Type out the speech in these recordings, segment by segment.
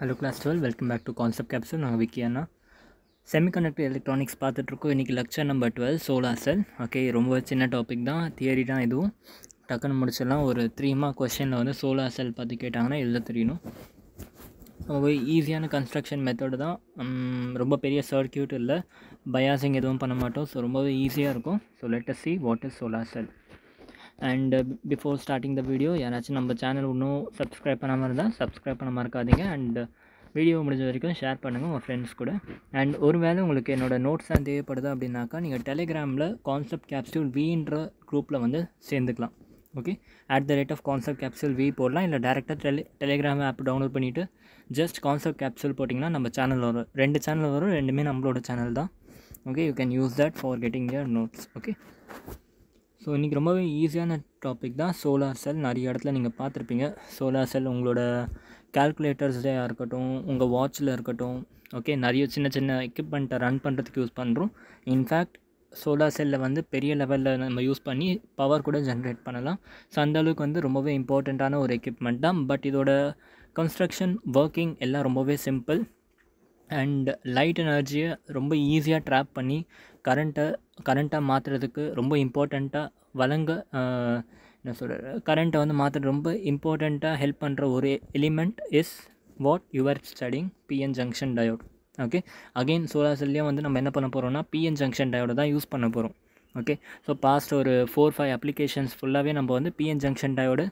Hello class twelve welcome back to concept capsule நாங்கள் விக்கியானா semiconductor electronics பார்த்துட்ருக்கோம் இன்றைக்கி lecture number twelve solar cell okay ரொம்ப சின்ன டாபிக் தான் தியரி தான் இதுவும் டக்குன்னு முடிச்சிடலாம் ஒரு த்ரீ மார்க் கொஷனில் வந்து சோலார் செல் பார்த்து கேட்டாங்கன்னா எதில் தெரியணும் ரொம்ப ஈஸியான கன்ஸ்ட்ரக்ஷன் மெத்தடு தான் ரொம்ப பெரிய சர்க்கியூட் இல்லை பயாசிங் எதுவும் பண்ண மாட்டோம் ஸோ ரொம்பவே ஈஸியாக இருக்கும் so let's see what is solar cell and before starting the video யாராச்சும் நம்ம சேனல் இன்னும் சப்ஸ்கிரைப் பண்ணாமல் இருந்தால் சப்ஸ்கிரைப் பண்ண மறக்காதீங்க அண்ட் வீடியோ uh, முடிஞ்ச வரைக்கும் ஷேர் பண்ணுங்கள் உங்கள் ஃப்ரெண்ட்ஸ் கூட அண்ட் ஒரு வேளை உங்களுக்கு என்னோடய நோட்ஸ் தேவைப்படுது அப்படின்னாக்கா நீங்கள் டெலிகிராமில் கான்செப்ட் கேப்சூல் வின்ற குரூப்பில் வந்து சேர்ந்துக்கலாம் okay at the rate of concept capsule வி போடலாம் இல்லை டேரெக்டாக டெலி டெலிகிராம் ஆப் டவுன்லோட் பண்ணிவிட்டு ஜஸ்ட் கான்செப்ட் கேப்சூல் போட்டிங்கன்னா நம்ம சேனல் வரும் ரெண்டு சேனல் வரும் ரெண்டுமே நம்மளோட சேனல் தான் okay you can use that for getting your notes okay so இன்றைக்கி ரொம்பவே ஈஸியான டாபிக் தான் சோலார் செல் நிறைய இடத்துல நீங்கள் பார்த்துருப்பீங்க சோலார் செல் உங்களோட கேல்குலேட்டர்ஸ்லேயே இருக்கட்டும் உங்கள் வாட்சில் இருக்கட்டும் ஓகே நிறைய சின்ன சின்ன எக்யூப்மெண்ட்டை ரன் பண்ணுறதுக்கு யூஸ் பண்ணுறோம் இன்ஃபேக்ட் சோலார் செல்லில் வந்து பெரிய லெவலில் நம்ம யூஸ் பண்ணி பவர் கூட ஜென்ரேட் பண்ணலாம் ஸோ அந்தளவுக்கு வந்து ரொம்பவே இம்பார்ட்டண்ட்டான ஒரு எக்யூப்மெண்ட் தான் பட் இதோட கன்ஸ்ட்ரக்ஷன் ஒர்க்கிங் எல்லாம் ரொம்பவே சிம்பிள் அண்ட் லைட் எனர்ஜியை ரொம்ப ஈஸியாக ட்ராப் பண்ணி கரண்ட்டை கரண்ட்டாக மாற்றுறதுக்கு ரொம்ப இம்பார்ட்டண்ட்டாக வழங்க என்ன சொல்கிற கரண்ட்டை வந்து மாற்றுறது ரொம்ப இம்பார்ட்டண்ட்டாக ஹெல்ப் பண்ணுற ஒரு element is what your studying P N junction diode okay again solar செல்லையும் வந்து நம்ம என்ன பண்ண போகிறோம்னா பிஎன் ஜங்ஷன் டயோட தான் யூஸ் பண்ண போகிறோம் ஓகே ஸோ பாஸ்ட் ஒரு ஃபோர் ஃபைவ் அப்ளிகேஷன்ஸ் ஃபுல்லாகவே நம்ம வந்து P N junction diode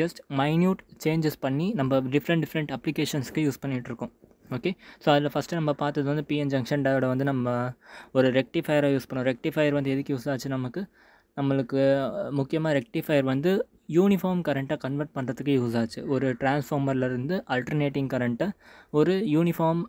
just minute changes பண்ணி நம்ம டிஃப்ரெண்ட் டிஃப்ரெண்ட் அப்ளிகேஷன்ஸ்க்கு யூஸ் பண்ணிகிட்ருக்கோம் ஓகே ஸோ அதில் ஃபஸ்ட்டு நம்ம பார்த்தது வந்து பிஎன் ஜங்ஷன் டயோட வந்து நம்ம ஒரு ரெக்டிஃபயரை யூஸ் பண்ணோம் ரெக்டிஃபயர் வந்து எதுக்கு யூஸ் ஆச்சு நமக்கு நம்மளுக்கு முக்கியமாக ரெக்டிஃபையர் வந்து யூனிஃபார்ம் கரண்ட்டை கன்வெர்ட் பண்ணுறதுக்கு யூஸ் ஆச்சு ஒரு டிரான்ஸ்ஃபார்மர்லேருந்து அல்டர்னேட்டிங் கரண்ட்டை ஒரு யூனிஃபார்ம்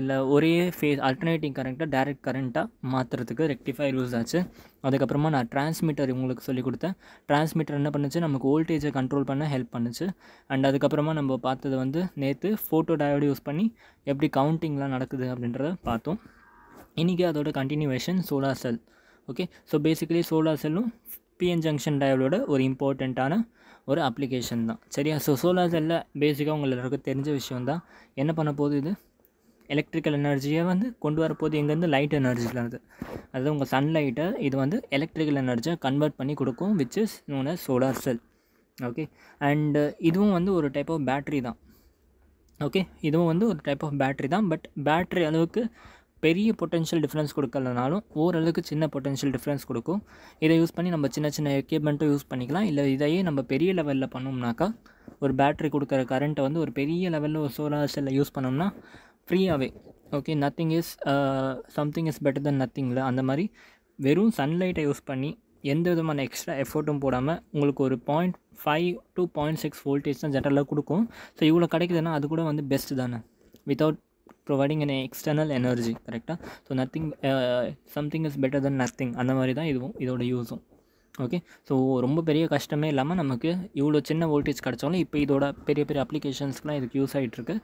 இல்லை ஒரே ஃபேஸ் அல்டர்னேட்டிங் கரண்ட்டை டைரக்ட் கரண்ட்டாக மாற்றுறதுக்கு ரெக்டிஃபையர் யூஸ் ஆச்சு அதுக்கப்புறமா நான் ட்ரான்ஸ்மீட்டர் இவங்களுக்கு சொல்லிக் கொடுத்தேன் டிரான்ஸ்மிட்டர் என்ன பண்ணுச்சு நமக்கு வோல்டேஜை கண்ட்ரோல் பண்ண ஹெல்ப் பண்ணுச்சு அண்ட் அதுக்கப்புறமா நம்ம பார்த்தது வந்து நேற்று ஃபோட்டோ டயோடு யூஸ் பண்ணி எப்படி கவுண்டிங்லாம் நடக்குது அப்படின்றத பார்த்தோம் இன்றைக்கி அதோட continuation solar cell okay so basically solar செல்லும் பிஎன் ஜங்ஷன் டயலோட ஒரு இம்பார்ட்டண்ட்டான ஒரு அப்ளிகேஷன் தான் சரியா ஸோ சோலார் செல்லில் பேசிக்காக உங்கள் எல்லாருக்கும் தெரிஞ்ச விஷயம் தான் என்ன பண்ண போகுது இது எலக்ட்ரிக்கல் எனர்ஜியை வந்து கொண்டு வரப்போது எங்கேருந்து லைட் எனர்ஜிலேருந்து அதாவது உங்கள் சன்லைட்டை இது வந்து எலக்ட்ரிக்கல் எனர்ஜியை கன்வெர்ட் பண்ணி கொடுக்கும் which is known solar cell okay and இதுவும் வந்து ஒரு டைப் ஆஃப் பேட்ரி தான் ஓகே இதுவும் வந்து ஒரு டைப் ஆஃப் பேட்ரி தான் பட் பேட்ரி அளவுக்கு பெரிய பொட்டன்ஷியல் டிஃப்ரென்ஸ் கொடுக்கலனாலும் ஓரளவுக்கு சின்ன பொட்டன்ஷியல் டிஃப்ரென்ஸ் கொடுக்கும் இதை யூஸ் பண்ணி நம்ம சின்ன சின்ன எக்யூப்மெண்ட்டும் யூஸ் பண்ணிக்கலாம் இல்லை இதையே நம்ம பெரிய லெவலில் பண்ணோம்னாக்கா ஒரு பேட்ரி கொடுக்குற கரண்ட்டை வந்து ஒரு பெரிய லெவலில் ஒரு சோலார் செல்லில் யூஸ் பண்ணோம்னா ஃப்ரீயாகவே okay nothing is something is better than நத்திங்கில் அந்த மாதிரி வெறும் சன்லைட்டை யூஸ் பண்ணி எந்த விதமான எக்ஸ்ட்ரா எஃபர்ட்டும் போடாமல் உங்களுக்கு ஒரு point five two point six voltage தான் ஜென்ரலாக கொடுக்கும் ஸோ இவ்வளோ கிடைக்குதுன்னா அது கூட வந்து பெஸ்ட்டு தானே without providing an external energy கரெக்டாக so nothing something is better than nothing அந்த மாதிரி தான் இதுவும் இதோட யூஸும் ஓகே ஸோ ரொம்ப பெரிய கஷ்டமே இல்லாமல் நமக்கு இவ்வளோ சின்ன வோல்டேஜ் கிடச்சாலும் இப்போ இதோட பெரிய பெரிய அப்ளிகேஷன்ஸ்க்குலாம் இதுக்கு யூஸ் ஆகிட்டுருக்கு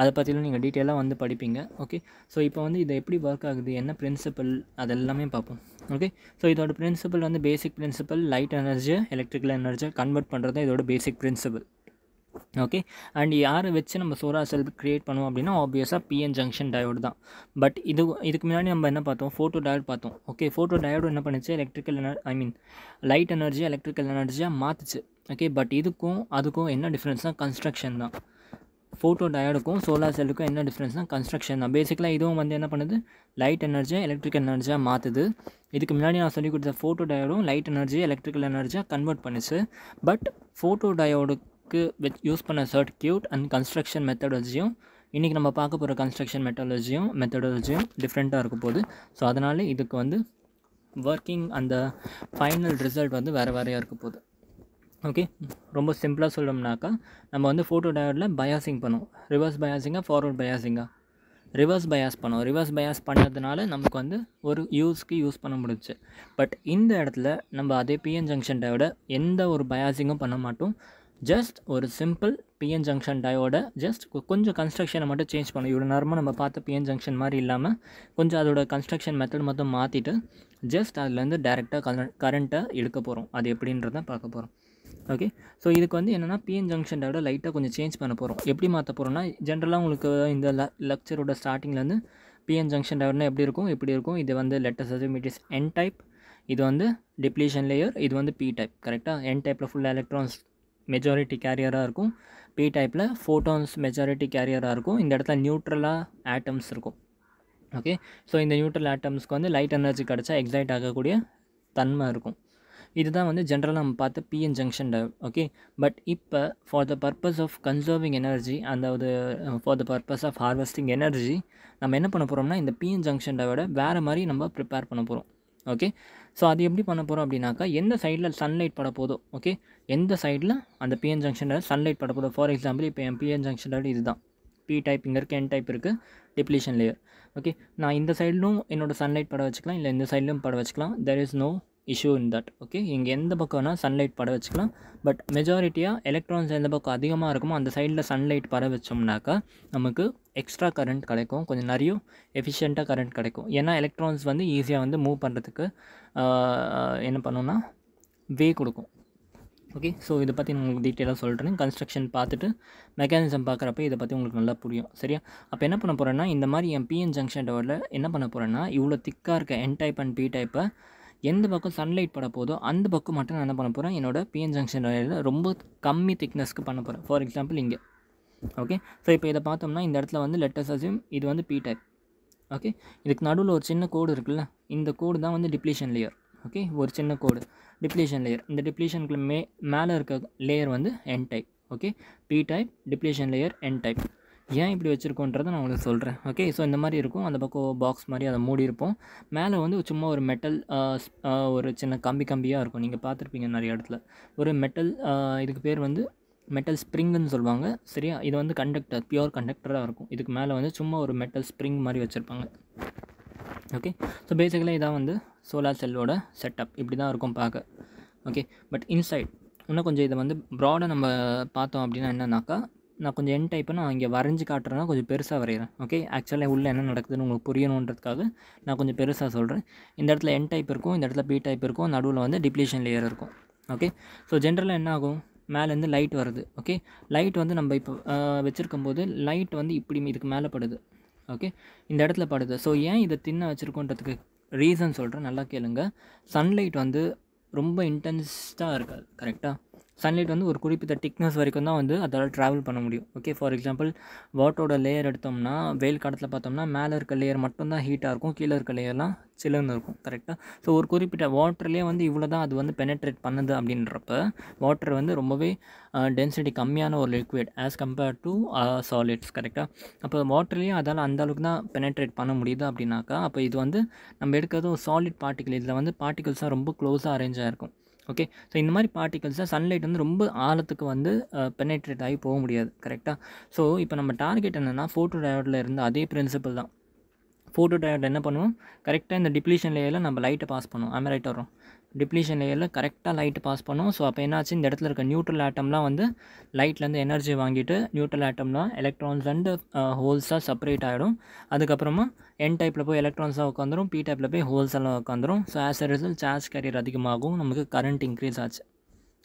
அதை பற்றிலாம் நீங்கள் டீட்டெயிலாக வந்து படிப்பீங்க ஓகே ஸோ இப்போ வந்து இது எப்படி ஒர்க் ஆகுது என்ன பிரின்சிபல் அதெல்லாமே பார்ப்போம் ஓகே ஸோ இதோட பிரின்சிபல் வந்து basic principle light energy electrical energy convert பண்ணுறது இதோட பேசிக் பிரின்சிபல் ஓகே அண்ட் யாரை வச்சு நம்ம சோலார் செல் க்ரியேட் பண்ணுவோம் அப்படின்னா ஆப்வியஸாக பிஎன் ஜங்ஷன் டயோடு தான் பட் இது இதுக்கு முன்னாடி நம்ம என்ன பார்த்தோம் ஃபோட்டோ டயோடு பார்த்தோம் ஓகே ஃபோட்டோ டயோடு என்ன பண்ணுச்சு electrical ener I mean light energy electrical எனர்ஜியாக மாற்றுச்சு ஓகே பட் இதுக்கும் அதுக்கும் என்ன டிஃப்ரென்ஸ்னால் கன்ஸ்ட்ரக்ஷன் தான் ஃபோட்டோ டயோடுக்கும் சோலார் செல்லுக்கும் என்ன டிஃப்ரென்ஸ்னால் கன்ஸ்ட்ரக்ஷன் தான் பேசிக்கலாக இதுவும் வந்து என்ன பண்ணுது லைட் எனர்ஜியாக எலக்ட்ரிக்கல் எனர்ஜியாக மாற்றுது இதுக்கு முன்னாடி நான் சொல்லி கொடுத்த ஃபோட்டோ டயோடும் லைட் எனர்ஜி எலக்ட்ரிக்கல் எனர்ஜியாக கன்வெர்ட் பண்ணுச்சு பட் ஃபோட்டோ டயோடு ப்ராப்ளம்ஸ்க்கு வித் யூஸ் பண்ண கியூட் அண்ட் கன்ஸ்ட்ரக்ஷன் மெத்தடாலஜியும் இன்றைக்கி நம்ம பார்க்க போகிற கன்ஸ்ட்ரக்ஷன் மெட்டாலஜியும் மெத்தடாலஜியும் டிஃப்ரெண்ட்டாக இருக்க போகுது ஸோ அதனால் இதுக்கு வந்து ஒர்க்கிங் அந்த ஃபைனல் ரிசல்ட் வந்து வேறு வேறையாக இருக்க போகுது ஓகே ரொம்ப சிம்பிளாக சொல்லணும்னாக்கா நம்ம வந்து ஃபோட்டோ டயோடில் பயாசிங் பண்ணுவோம் ரிவர்ஸ் பயாசிங்காக ஃபார்வர்ட் பயாசிங்காக ரிவர்ஸ் பயாஸ் பண்ணோம் ரிவர்ஸ் பயாஸ் பண்ணதுனால நமக்கு வந்து ஒரு யூஸ்க்கு யூஸ் பண்ண முடிச்சு பட் இந்த இடத்துல நம்ம அதே பிஎன் ஜங்ஷன் டயோட எந்த ஒரு பயாசிங்கும் பண்ண மாட்டோம் ஜஸ்ட் ஒரு சிம்பிள் பிஎன் ஜங்ஷன் டயோட ஜஸ்ட் கொஞ்சம் கன்ஸ்ட்ரக்ஷனை மட்டும் சேஞ்ச் பண்ணும் இவ்வளோ நேரமாக நம்ம பார்த்த பிஎன் ஜங்ஷன் மாதிரி இல்லாமல் கொஞ்சம் அதோட கன்ஸ்ட்ரக்ஷன் மெத்தட் மட்டும் மாற்றிட்டு ஜஸ்ட் அதுலேருந்து டேரெக்டாக கரண்ட் கரண்ட்டை எடுக்க போகிறோம் அது எப்படின்றத பார்க்க போகிறோம் ஓகே ஸோ இதுக்கு வந்து என்னென்னா பிஎன் ஜங்ஷன் டயோட லைட்டாக கொஞ்சம் சேஞ்ச் பண்ண போகிறோம் எப்படி மாற்ற போகிறோம்னா ஜென்ரலாக உங்களுக்கு இந்த லெக்சரோட ஸ்டார்டிங்லேருந்து பிஎன் ஜங்ஷன் டயோட்னா எப்படி இருக்கும் எப்படி இருக்கும் இது வந்து லெட்டர் சர்டிமிட்டிஸ் என் டைப் இது வந்து டிப்ளீஷன் லேயர் இது வந்து பி டைப் கரெக்டாக என் டைப்பில் ஃபுல் எலக்ட்ரான்ஸ் மெஜாரிட்டி கேரியராக இருக்கும் பி டைப்பில் ஃபோட்டான்ஸ் மெஜாரிட்டி கேரியராக இருக்கும் இந்த இடத்துல நியூட்ரலாக ஆட்டம்ஸ் இருக்கும் ஓகே ஸோ இந்த நியூட்ரல் ஆட்டம்ஸ்க்கு வந்து லைட் எனர்ஜி கிடச்சா எக்ஸைட் ஆகக்கூடிய தன்மை இருக்கும் இதுதான் வந்து ஜென்ரலாக நம்ம பார்த்த P N junction diode okay but இப்போ for the purpose of conserving energy அதாவது for the purpose of harvesting energy நம்ம என்ன பண்ண போகிறோம்னா இந்த பிஎன் ஜங்ஷன் டயோட வேறு மாதிரி நம்ம ப்ரிப்பேர் பண்ண போகிறோம் ஓகே ஸோ அது எப்படி பண்ண போகிறோம் அப்படின்னாக்கா எந்த சைடில் சன்லைட் பட போதோ ஓகே எந்த சைடில் அந்த பிஎன் ஜங்ஷன் சன்லைட் படக்கூடாது ஃபார் எக்ஸாம்பிள் இப்போ என் பிஎன் ஜங்ஷன் இது தான் பி டைப் இங்கே இருக்குது என் டைப் இருக்குது டிப்ளீஷன் லேயர் ஓகே நான் இந்த சைடிலும் என்னோடய சன்லைட் பட வச்சுக்கலாம் இல்லை இந்த சைட்லையும் பட வச்சுக்கலாம் there is no issue in that okay இங்கே எந்த பக்கம் வேணால் சன்லைட் பட வச்சுக்கலாம் பட் மெஜாரிட்டியாக எலக்ட்ரான்ஸ் எந்த பக்கம் அதிகமாக இருக்குமோ அந்த சைடில் சன்லைட் பட வச்சோம்னாக்கா நமக்கு எக்ஸ்ட்ரா கரண்ட் கிடைக்கும் கொஞ்சம் நிறைய எஃபிஷியண்ட்டாக கரண்ட் கிடைக்கும் ஏன்னா எலக்ட்ரான்ஸ் வந்து ஈஸியாக வந்து மூவ் பண்ணுறதுக்கு என்ன பண்ணுன்னா வே கொடுக்கும் ஓகே ஸோ இதை பற்றி நான் உங்களுக்கு டீட்டெயிலாக சொல்கிறேன் கன்ஸ்ட்ரக்ஷன் பார்த்துட்டு மெக்கானிசம் பார்க்குறப்ப இதை பற்றி உங்களுக்கு நல்லா புரியும் சரியா அப்போ என்ன பண்ண போகிறேன்னா இந்த மாதிரி என் பிஎன் ஜங்ஷன் டவரில் என்ன பண்ண போகிறேன்னா இவ்வளோ திக்காக இருக்க என் டைப் அண்ட் பி டைப்பை எந்த பக்கம் சன்லைட் பட போதோ அந்த பக்கம் மட்டும் நான் என்ன பண்ண போகிறேன் என்னோடய பிஎன் ஜங்ஷன் வயரில் ரொம்ப கம்மி திக்னஸ்க்கு பண்ண போகிறேன் ஃபார் எக்ஸாம்பிள் இங்கே ஓகே ஸோ இப்போ இதை பார்த்தோம்னா இந்த இடத்துல வந்து லெட்டர்ஸ் அசியூம் இது வந்து பி டைப் ஓகே இதுக்கு நடுவில் ஒரு சின்ன கோடு இருக்குல்ல இந்த கோடு தான் வந்து டிப்ளீஷன் லேயர் ஓகே ஒரு சின்ன கோடு டிப்ளீஷன் லேயர் இந்த டிப்ளீஷனுக்கு மே மேலே இருக்க லேயர் வந்து N type okay P type depletion layer N type ஏன் இப்படி வச்சுருக்கோன்றதை நான் உங்களுக்கு சொல்கிறேன் ஓகே ஸோ இந்த மாதிரி இருக்கும் அந்த பக்கம் பாக்ஸ் மாதிரி அதை மூடி இருப்போம் மேலே வந்து சும்மா ஒரு மெட்டல் ஒரு சின்ன கம்பி கம்பியாக இருக்கும் நீங்கள் பார்த்துருப்பீங்க நிறைய இடத்துல ஒரு மெட்டல் இதுக்கு பேர் வந்து மெட்டல் ஸ்ப்ரிங்குன்னு சொல்லுவாங்க சரியா இது வந்து கண்டக்டர் பியோர் கண்டக்டராக இருக்கும் இதுக்கு மேலே வந்து சும்மா ஒரு மெட்டல் ஸ்ப்ரிங் மாதிரி வச்சுருப்பாங்க ஓகே ஸோ பேசிக்கலாக இதான் வந்து சோலார் செல்லோட செட்டப் இப்படி தான் இருக்கும் பார்க்க ஓகே பட் இன்சைட் இன்னும் கொஞ்சம் இதை வந்து ப்ராடாக நம்ம பார்த்தோம் அப்படின்னா என்னன்னாக்கா நான் கொஞ்சம் என் டைப்பை நான் இங்கே வரைஞ்சி காட்டுறேன்னா கொஞ்சம் பெருசாக வரைகிறேன் ஓகே ஆக்சுவலாக உள்ளே என்ன நடக்குதுன்னு உங்களுக்கு புரியணுன்றதுக்காக நான் கொஞ்சம் பெருசாக சொல்கிறேன் இந்த இடத்துல என் டைப் இருக்கும் இந்த இடத்துல பி டைப் இருக்கும் நடுவில் வந்து டிப்ளேஷன் லேயர் இருக்கும் ஓகே ஸோ ஜென்ரலாக என்ன ஆகும் மேலேருந்து லைட் வருது ஓகே லைட் வந்து நம்ம இப்போ வச்சுருக்கும் போது லைட் வந்து இப்படி இதுக்கு மேலே படுது ஓகே இந்த இடத்துல படுது ஸோ ஏன் இதை தின்ன வச்சுருக்கோன்றதுக்கு ரீசன் சொல்கிறேன் நல்லா கேளுங்க சன்லைட் வந்து ரொம்ப இன்டென்ஸ்டாக இருக்காது கரெக்டாக சன்லைட் வந்து ஒரு குறிப்பிட்ட திக்னஸ் வரைக்கும் தான் வந்து அதால் ட்ராவல் பண்ண முடியும் ஓகே ஃபார் எக்ஸாம்பிள் வாட்டோட லேயர் எடுத்தோம்னா வெயில் காலத்தில் பார்த்தோம்னா மேலே இருக்க லேயர் மட்டும்தான் ஹீட்டாக இருக்கும் கீழே இருக்க லேயர்லாம் சில்லுன்னு இருக்கும் கரெக்டாக ஸோ ஒரு குறிப்பிட்ட வாட்டர்லேயே வந்து இவ்வளோ தான் அது வந்து பெனட்ரேட் பண்ணுது அப்படின்றப்ப வாட்டர் வந்து ரொம்பவே டென்சிட்டி கம்மியான ஒரு liquid as compared to solids கரெக்டாக அப்போ வாட்டர்லேயும் அதால் அந்த அளவுக்கு தான் பெனட்ரேட் பண்ண முடியுது அப்படின்னாக்கா அப்போ இது வந்து நம்ம எடுக்கிறது சாலிட் பார்ட்டிகல் இதில் வந்து பார்ட்டிகல்ஸாக ரொம்ப க்ளோஸாக அரேஞ்சாக இருக்கும் ஓகே ஸோ இந்த மாதிரி பார்ட்டிகல்ஸை சன்லைட் வந்து ரொம்ப ஆழத்துக்கு வந்து பெனேட்ரேட் ஆகி போக முடியாது கரெக்டாக ஸோ இப்போ நம்ம டார்கெட் என்னென்னா ஃபோட்டோ டயோட்டில் இருந்த அதே பிரின்சிபல் தான் ஃபோட்டோ டயர்ட் என்ன பண்ணுவோம் கரெக்டாக இந்த டிப்ளீஷன் லேயரில் நம்ம லைட்டை பாஸ் பண்ணுவோம் அமெரைட் வரும் டிப்ளீஷன் லேயரில் கரெக்டாக லைட்டு பாஸ் பண்ணும் ஸோ அப்போ என்னாச்சு இந்த இடத்துல இருக்க நியூட்ரல் ஆட்டம்லாம் வந்து லைட்லேருந்து எனர்ஜி வாங்கிட்டு நியூட்ரல் ஆட்டம்லாம் எலக்ட்ரான்ஸ் அண்டு ஹோல்ஸாக செப்பரேட் ஆகிடும் அதுக்கப்புறமா என் டைப்பில் போய் எலக்ட்ரான்ஸாக உட்காந்துரும் பி டைப்பில் போய் ஹோல்ஸ் எல்லாம் உட்காந்துரும் so as a result charge carrier அதிகமாகும் நமக்கு கரண்ட் இன்க்ரீஸ் ஆச்சு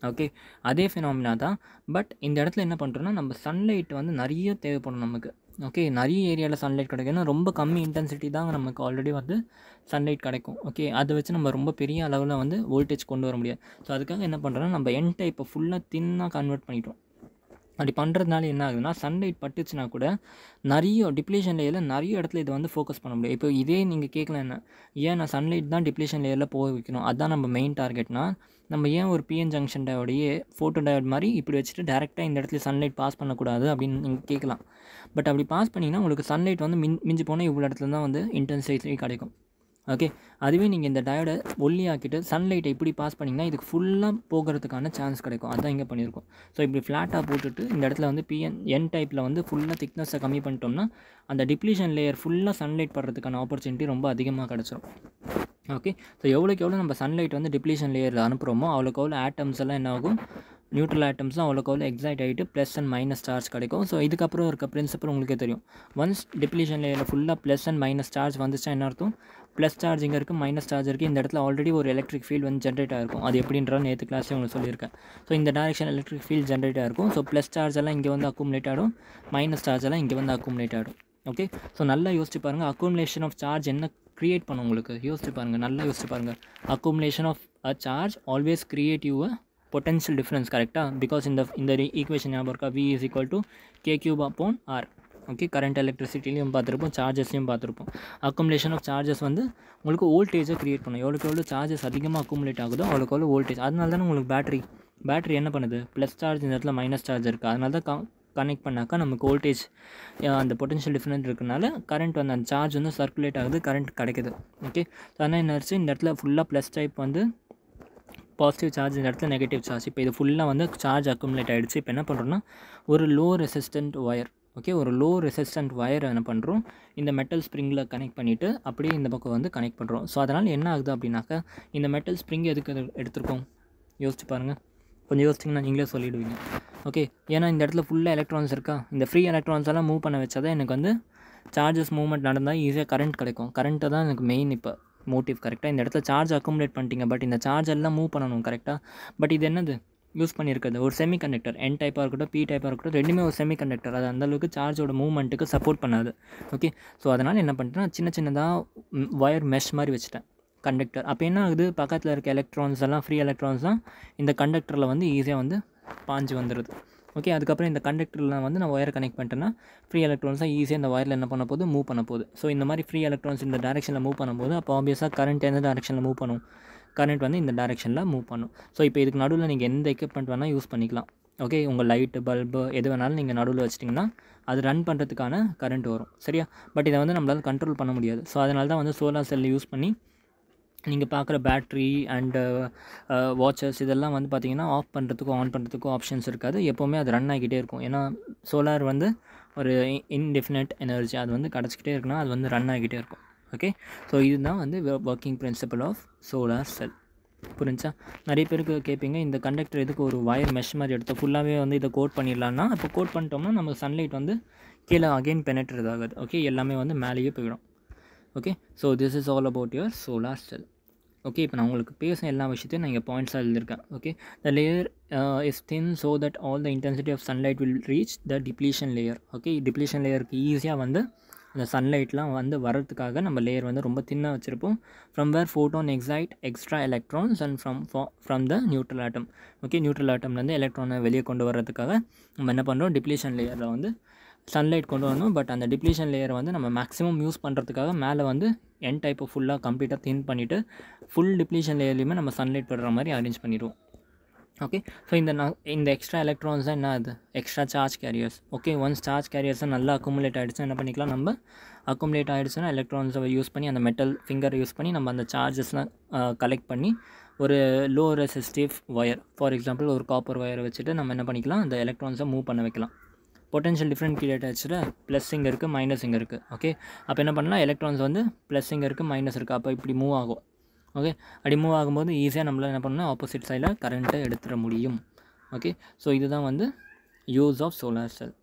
ஓகே அதே ஃபினாமினா தான் பட் இந்த இடத்துல என்ன பண்ணுறோன்னா நம்ம சன்லைட் வந்து நிறைய தேவைப்படும் நமக்கு ஓகே நிறைய ஏரியாவில் சன்லைட் கிடைக்கும் ஏன்னா ரொம்ப கம்மி இன்டென்சிட்டி தான் நமக்கு ஆல்ரெடி வந்து சன்லைட் கிடைக்கும் ஓகே அதை வச்சு நம்ம ரொம்ப பெரிய அளவில் வந்து வோல்டேஜ் கொண்டு வர முடியாது ஸோ அதுக்காக என்ன பண்ணுறோன்னா நம்ம என் டைப்பை ஃபுல்லாக தின்னாக கன்வெர்ட் பண்ணிட்டோம் அப்படி பண்ணுறதுனால என்ன ஆகுதுன்னா சன்லைட் பட்டுச்சுன்னா கூட நிறைய டிப்ளேஷன் லேயரில் நிறைய இடத்துல இதை வந்து ஃபோக்கஸ் பண்ண முடியும் இப்போ இதே நீங்கள் கேட்கலாம் என்ன ஏன் நான் சன்லைட் தான் டிப்ளேஷன் லேயரில் போக வைக்கணும் அதுதான் நம்ம மெயின் டார்கெட்னா நம்ம ஏன் ஒரு பிஎன் ஜங்ஷன் டயோடையே ஃபோட்டோ டயோட் மாதிரி இப்படி வச்சுட்டு டேரெக்டாக இந்த இடத்துல சன்லைட் பாஸ் பண்ணக்கூடாது அப்படின்னு நீங்கள் கேட்கலாம் பட் அப்படி பாஸ் பண்ணிங்கன்னா உங்களுக்கு சன்லைட் வந்து மின் மிஞ்சி போனால் இவ்வளோ இடத்துல தான் வந்து இன்டென்சிட்டி கிடைக்கும் ஓகே அதுவே நீங்கள் இந்த டயோடை ஒல்லியாக்கிட்டு சன்லைட்டை இப்படி பாஸ் பண்ணிங்கன்னா இதுக்கு ஃபுல்லாக போகிறதுக்கான சான்ஸ் கிடைக்கும் அதுதான் இங்கே பண்ணியிருக்கோம் ஸோ இப்படி ஃப்ளாட்டாக போட்டுட்டு இந்த இடத்துல வந்து பிஎன் என் டைப்பில் வந்து ஃபுல்லாக திக்னஸை கம்மி பண்ணிட்டோம்னா அந்த டிப்ளீஷன் லேயர் ஃபுல்லாக சன்லைட் படுறதுக்கான ஆப்பர்ச்சுனிட்டி ரொம்ப அதிகமாக கிடச்சிரும் ஓகே ஸோ எவ்வளோக்கு எவ்வளோ நம்ம சன்லைட் வந்து டிப்ளீஷன் லேயரில் அனுப்புகிறோமோ அவ்வளோக்கு அவ்வளோ ஆட்டம்ஸ் எல்லாம் என்ன ஆகும் நியூட்ரல் ஆட்டம்ஸ்லாம் அவ்வளோக்கு அவ்வளோ எக்ஸைட் ஆகிட்டு ப்ளஸ் அண்ட் மைனஸ் சார்ஜ் கிடைக்கும் ஸோ இதுக்கப்புறம் இருக்க பிரின்சிபல் உங்களுக்கே தெரியும் ஒன்ஸ் டெப்ளிஷன் லேயரில் ஃபுல்லாக ப்ளஸ் அண்ட் மைனஸ் சார்ஜ் வந்துச்சா என்ன அர்த்தம் ப்ளஸ் சார்ஜ் இங்கே இருக்குது மைனஸ் சார்ஜ் இருக்குது இந்த இடத்துல ஆல்ரெடி ஒரு எலக்ட்ரிக் ஃபீல்டு வந்து ஜென்ரேட் ஆகிருக்கும் அது எப்படின்றாலும் நேற்று கிளாஸே உங்களுக்கு சொல்லியிருக்கேன் ஸோ இந்த டேரக்ஷன் எலக்ட்ரிக் ஃபீல்டு ஜென்ரேட் ஆகிருக்கும் ஸோ ப்ளஸ் சார்ஜ் எல்லாம் இங்கே வந்து அக்குமுலேட் ஆகிடும் மைனஸ் சார்ஜ் எல்லாம் இங்கே வந்து அக்குமுலேட் ஆகும் ஓகே ஸோ நல்லா யோசிச்சு பாருங்கள் அக்குமுலேஷன் ஆஃப் சார்ஜ் என்ன க்ரியேட் பண்ணும் உங்களுக்கு யோசிச்சு பாருங்கள் நல்லா யோசிச்சு பாருங்கள் accumulation of a charge always create you a potential difference correct ah? because in the in the equation ஞாபகம் v is equal to k cube upon r okay current எலக்ட்ரிசிட்டிலையும் பார்த்துருப்போம் சார்ஜஸ்லையும் பார்த்துருப்போம் அக்குமுலேஷன் ஆஃப் சார்ஜஸ் வந்து உங்களுக்கு வோல்டேஜை create பண்ணும் எவ்வளோக்கு எவ்வளோ சார்ஜஸ் அதிகமாக அக்குமுலேட் ஆகுதோ அவ்வளோக்கு எவ்வளோ வோல்டேஜ் அதனால தானே உங்களுக்கு பேட்ரி பேட்ரி என்ன பண்ணுது ப்ளஸ் சார்ஜ் இந்த இடத்துல மைனஸ் சார்ஜ் இருக்குது அதனால தான் கனெக்ட் பண்ணாக்கா நமக்கு வோல்டேஜ் அந்த பொட்டன்ஷியல் டிஃப்ரெண்ட் இருக்கனால கரண்ட் வந்து அந்த சார்ஜ் வந்து சர்க்குலேட் ஆகுது கரண்ட் கிடைக்குது ஓகே அதனால் என்ன ஆச்சு இந்த இடத்துல ஃபுல்லாக ப்ளஸ் டைப் வந்து பாசிட்டிவ் சார்ஜ் இந்த இடத்துல நெகட்டிவ் சார்ஜ் இப்போ இது ஃபுல்லாக வந்து சார்ஜ் அக்குமுலேட் ஆகிடுச்சு இப்போ என்ன பண்ணுறோம்னா ஒரு லோ ரெசிஸ்டன்ட் ஒயர் ஓகே ஒரு லோ ரெசிஸ்டன்ட் ஒயர் என்ன பண்ணுறோம் இந்த மெட்டல் ஸ்ப்ரிங்கில் கனெக்ட் பண்ணிவிட்டு அப்படியே இந்த பக்கம் வந்து கனெக்ட் பண்ணுறோம் ஸோ அதனால் என்ன ஆகுது அப்படின்னாக்கா இந்த மெட்டல் ஸ்ப்ரிங் எதுக்கு எடுத்திருக்கோம் யோசிச்சு பாருங்கள் கொஞ்சம் யோசிச்சிங்கன்னா நீங்களே சொல்லிவிடுவீங்க ஓகே ஏன்னா இந்த இடத்துல ஃபுல்லாக எலக்ட்ரான்ஸ் இருக்கா இந்த ஃப்ரீ எலக்ட்ரான்ஸ் எல்லாம் மூவ் பண்ண வச்சா தான் எனக்கு வந்து சார்ஜஸ் மூவ்மெண்ட் நடந்தால் ஈஸியாக கரண்ட் கிடைக்கும் கரண்ட்டை தான் எனக்கு மெயின் இப்போ மோட்டிவ் கரெக்டாக இந்த இடத்துல சார்ஜ் அக்கோமடேட் பண்ணிட்டீங்க பட் இந்த சார்ஜ் எல்லாம் மூவ் பண்ணணும் கரெக்டாக பட் இது என்னது யூஸ் பண்ணியிருக்கிறது ஒரு செமி கண்டக்டர் என் டைப்பாக இருக்கட்டும் பி டைப்பாக இருக்கட்டும் ரெண்டுமே ஒரு செமி கண்டக்டர் அது அந்தளவுக்கு சார்ஜோட மூவ்மெண்ட்டுக்கு சப்போர்ட் பண்ணாது ஓகே ஸோ அதனால் என்ன பண்ணிட்டேன்னா சின்ன சின்னதாக ஒயர் மெஷ் மாதிரி வச்சுட்டேன் கண்டக்டர் அப்போ என்ன ஆகுது பக்கத்தில் இருக்க எலக்ட்ரான்ஸ் எல்லாம் ஃப்ரீ எலக்ட்ரான்ஸ் தான் இந்த கண்டக்டரில் வந்து ஈஸியாக வந்து பாஞ்சு வந்துடுது ஓகே அதுக்கப்புறம் இந்த கண்டக்டரில் வந்து நான் ஒயரை கனெக்ட் பண்ணிட்டேன்னா ஃப்ரீ எலக்ட்ரான்ஸாக ஈஸியாக இந்த ஒயரில் என்ன பண்ண போது மூவ் பண்ண போகுது ஸோ இந்த மாதிரி ஃப்ரீ எலக்ட்ரான்ஸ் இந்த டேரக்ஷனில் மூவ் பண்ணும்போது அப்போ ஆப்வியஸாக கரண்ட் எந்த டேரக்ஷனில் மூவ் பண்ணும் கரண்ட் வந்து இந்த டேரக்ஷனில் மூவ் பண்ணும் ஸோ இப்போ இதுக்கு நடுவில் நீங்கள் எந்த எக்யூப்மெண்ட் வேணால் யூஸ் பண்ணிக்கலாம் ஓகே உங்கள் லைட்டு பல்பு எது வேணாலும் நீங்கள் நடுவில் வச்சிட்டிங்கன்னா அது ரன் பண்ணுறதுக்கான கரண்ட் வரும் சரியா பட் இதை வந்து நம்மளால் கண்ட்ரோல் பண்ண முடியாது ஸோ அதனால தான் வந்து சோலார் செல் யூஸ் பண்ணி நீங்கள் பார்க்குற பேட்ரி அண்டு வாட்சஸ் இதெல்லாம் வந்து பார்த்திங்கன்னா ஆஃப் பண்ணுறதுக்கும் ஆன் பண்ணுறதுக்கும் ஆப்ஷன்ஸ் இருக்காது எப்போவுமே அது ரன் ஆகிட்டே இருக்கும் ஏன்னா சோலார் வந்து ஒரு இன்டெஃபினட் எனர்ஜி அது வந்து கிடச்சிக்கிட்டே இருக்குன்னா அது வந்து ரன் ஆகிக்கிட்டே இருக்கும் ஓகே ஸோ இதுதான் வந்து working principle of solar cell புரிஞ்சா நிறைய பேருக்கு கேட்பீங்க இந்த கண்டக்டர் எதுக்கு ஒரு வயர் மெஷ் மாதிரி எடுத்து ஃபுல்லாகவே வந்து இதை கோட் பண்ணிடலான்னா இப்போ கோட் பண்ணிட்டோம்னா நமக்கு சன்லைட் வந்து கீழே அகெயின் பெனட்ரு ஆகுது ஓகே எல்லாமே வந்து மேலேயே போயிடும் okay so this is all about your solar cell okay இப்போ நான் உங்களுக்கு பேசின எல்லா விஷயத்தையும் நான் இங்கே பாயிண்ட்ஸாக எழுதியிருக்கேன் okay the layer is thin so that all the intensity of sunlight will reach the depletion layer okay depletion லேயருக்கு ஈஸியாக வந்து அந்த சன்லைட்லாம் வந்து வர்றதுக்காக நம்ம லேயர் வந்து ரொம்ப தின்னாக வச்சுருப்போம் from where photon excite extra electrons and from from the neutral atom okay neutral ஆட்டம்லேருந்து எலக்ட்ரானை வெளியே கொண்டு வர்றதுக்காக நம்ம என்ன பண்ணுறோம் டிப்ளீஷன் லேயரில் வந்து சன்லைட் கொண்டு வரணும் பட் அந்த டிப்ளீஷன் லேயரை வந்து நம்ம மேக்ஸிமம் யூஸ் பண்ணுறதுக்காக மேலே வந்து என் டைப்பை ஃபுல்லாக கம்ப்ளீட்டாக தின் பண்ணிவிட்டு ஃபுல் டிப்ளீஷன் லேயர்லையுமே நம்ம சன்லைட் படுற மாதிரி அரேஞ்ச் பண்ணிடுவோம் ஓகே ஸோ இந்த நான் இந்த எக்ஸ்ட்ரா எலக்ட்ரான்ஸ் தான் என்ன அது extra charge carriers okay once charge கேரியர்ஸை நல்லா அக்குமுலேட் ஆகிடுச்சுன்னா என்ன பண்ணிக்கலாம் நம்ம அக்குமுலேட் ஆகிடுச்சுன்னா எலக்ட்ரான்ஸை யூஸ் பண்ணி அந்த மெட்டல் ஃபிங்கர் யூஸ் பண்ணி நம்ம அந்த சார்ஜஸ்லாம் கலெக்ட் பண்ணி ஒரு low resistive wire for example ஒரு காப்பர் ஒயரை வச்சுட்டு நம்ம என்ன பண்ணிக்கலாம் அந்த எலக்ட்ரான்ஸை மூவ் பண்ண வைக்கலாம் பொட்டன்ஷியல் டிஃப்ரெண்ட் கிரியேட் ஆச்சுல ப்ளஸ் இங்கே இருக்குது மைனஸ் இங்கே இருக்குது ஓகே அப்போ என்ன பண்ணலாம் எலக்ட்ரான்ஸ் வந்து ப்ளஸ் இங்கே இருக்குது மைனஸ் இருக்குது அப்போ இப்படி மூவ் ஆகும் ஓகே அப்படி மூவ் ஆகும்போது ஈஸியாக நம்மளால் என்ன பண்ணலாம் ஆப்போசிட் சைடில் கரண்ட்டை எடுத்துட முடியும் ஓகே ஸோ இதுதான் வந்து use of solar cell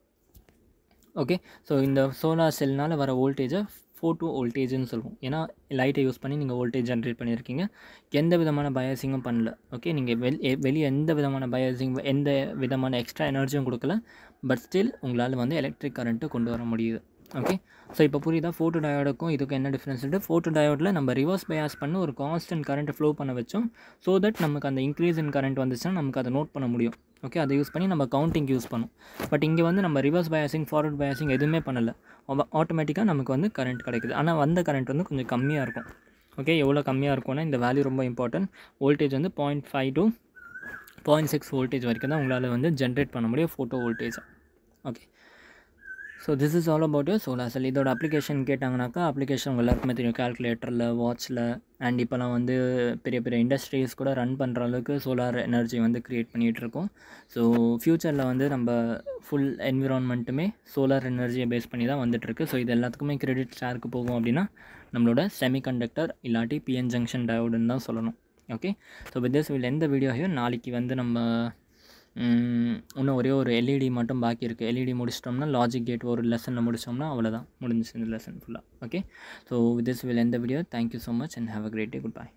okay so இந்த சோலார் செல்னால் வர வோல்டேஜை ஃபோட்டோ வோல்டேஜ்னு சொல்லுவோம் ஏன்னா லைட்டை யூஸ் பண்ணி நீங்கள் வோல்டேஜ் ஜென்ரேட் பண்ணியிருக்கீங்க எந்த விதமான பயாசிங்கும் பண்ணல ஓகே நீங்கள் வெள் வெளியே எந்த விதமான பயாசிங் எந்த விதமான எக்ஸ்ட்ரா எனர்ஜியும் கொடுக்கல பட் ஸ்டில் உங்களால் வந்து எலக்ட்ரிக் கரண்ட்டு கொண்டு வர முடியுது ஓகே ஸோ இப்போ புரியுதா ஃபோட்டோ டயோடுக்கும் இதுக்கும் என்ன டிஃப்ரென்ஸ்ட்டு ஃபோட்டோ டயோடில் நம்ம ரிவர்ஸ் பயாஸ் பண்ணி ஒரு கான்ஸ்டன்ட் கரண்ட் ஃப்ளோ பண்ண வச்சோம் ஸோ தட் நமக்கு அந்த இன்க்ரீஸ் இன் கரண்ட் வந்துச்சுன்னா நமக்கு அதை நோட் பண்ண முடியும் ஓகே அதை யூஸ் பண்ணி நம்ம கவுண்டிங் யூஸ் பண்ணும் பட் இங்கே வந்து நம்ம ரிவர்ஸ் பயாசிங் ஃபார்வர்ட் பயாசிங் எதுவுமே பண்ணலை ஆட்டோமேட்டிக்காக நமக்கு வந்து கரண்ட் கிடைக்குது ஆனால் வந்த கரண்ட் வந்து கொஞ்சம் கம்மியாக இருக்கும் ஓகே எவ்வளோ கம்மியாக இருக்கும்னா இந்த வேல்யூ ரொம்ப இம்பார்ட்டன்ட் வோல்டேஜ் வந்து point five to point six voltage வரைக்கும் தான் உங்களால் வந்து ஜென்ரேட் பண்ண முடியும் ஃபோட்டோ வோல்டேஜை okay so this is all about so நான் சொல்லி இதோட அப்ளிகேஷன் கேட்டாங்கனாக்கா அப்ளிகேஷன் உங்கள் எல்லாருக்குமே தெரியும் கால்குலேட்டரில் வாட்சில் அண்ட் இப்போலாம் வந்து பெரிய பெரிய இண்டஸ்ட்ரீஸ் கூட ரன் பண்ணுற அளவுக்கு சோலார் எனர்ஜி வந்து க்ரியேட் பண்ணிகிட்ருக்கோம் ஸோ ஃப்யூச்சரில் வந்து நம்ம ஃபுல் என்விரான்மெண்ட்டுமே சோலார் எனர்ஜியை பேஸ் பண்ணி தான் வந்துட்டுருக்கு ஸோ இது எல்லாத்துக்குமே கிரெடிட் ஷேருக்கு போகும் அப்படின்னா நம்மளோட செமி செமிகண்டக்டர் இல்லாட்டி பிஎன் ஜங்ஷன் டயோடுன்னு தான் சொல்லணும் okay so with this will எந்த வீடியோ நாளைக்கு வந்து நம்ம இன்னும் ஒரே ஒரு எல்இடி e மட்டும் பாக்கி இருக்குது எல்இடி e முடிச்சிட்டோம்னா லாஜிக் கேட் ஒரு லெசனில் முடிச்சிட்டோம்னா அவ்வளோதான் முடிஞ்சிச்சு இந்த லெசன் ஃபுல்லாக okay so with this will எந்த video thank you so much and have a great day good bye